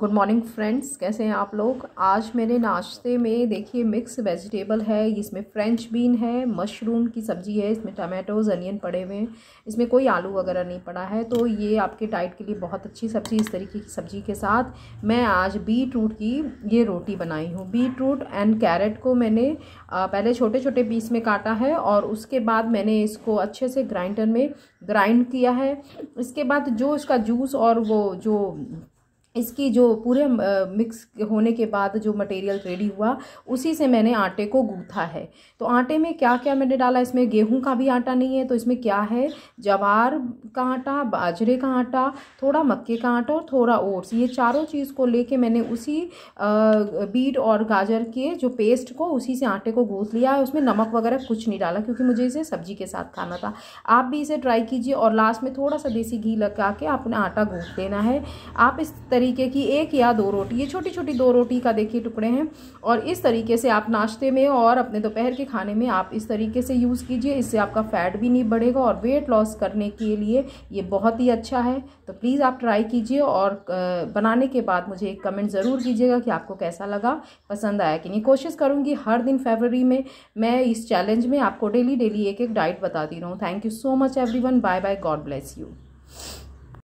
good morning friends कैसे हैं आप लोग आज मेरे नाश्ते में देखिए मिक्स वेजिटेबल है इसमें फ्रेंच बीन है मशरूम की सब्ज़ी है इसमें टमाटोज अनियन पड़े हुए हैं इसमें कोई आलू वगैरह नहीं पड़ा है तो ये आपके डाइट के लिए बहुत अच्छी सब्ज़ी इस तरीके की सब्ज़ी के साथ मैं आज बीट रूट की ये रोटी बनाई हूँ बीट रूट एंड कैरेट को मैंने पहले छोटे छोटे पीस में काटा है और उसके बाद मैंने इसको अच्छे से ग्राइंडर में ग्राइंड किया है इसके बाद जो इसका जूस और वो जो इसकी जो पूरे मिक्स होने के बाद जो मटेरियल रेडी हुआ उसी से मैंने आटे को गूथा है तो आटे में क्या क्या मैंने डाला इसमें गेहूं का भी आटा नहीं है तो इसमें क्या है जवार का आटा बाजरे का आटा थोड़ा मक्के का आटा और थोड़ा ओट्स ये चारों चीज़ को लेके मैंने उसी बीट और गाजर के जो पेस्ट को उसी से आटे को गूँथ लिया है उसमें नमक वगैरह कुछ नहीं डाला क्योंकि मुझे इसे सब्जी के साथ खाना था आप भी इसे ट्राई कीजिए और लास्ट में थोड़ा सा देसी घी लगा के आपने आटा गूँथ देना है आप इस तरह तरीके की एक या दो रोटी ये छोटी छोटी दो रोटी का देखिए टुकड़े हैं और इस तरीके से आप नाश्ते में और अपने दोपहर के खाने में आप इस तरीके से यूज़ कीजिए इससे आपका फ़ैट भी नहीं बढ़ेगा और वेट लॉस करने के लिए ये बहुत ही अच्छा है तो प्लीज़ आप ट्राई कीजिए और बनाने के बाद मुझे एक कमेंट ज़रूर कीजिएगा कि आपको कैसा लगा पसंद आया कि नहीं कोशिश करूँगी हर दिन फेबररी में मैं इस चैलेंज में आपको डेली डेली एक एक डाइट बताती रहूँ thank you so much every bye bye God bless you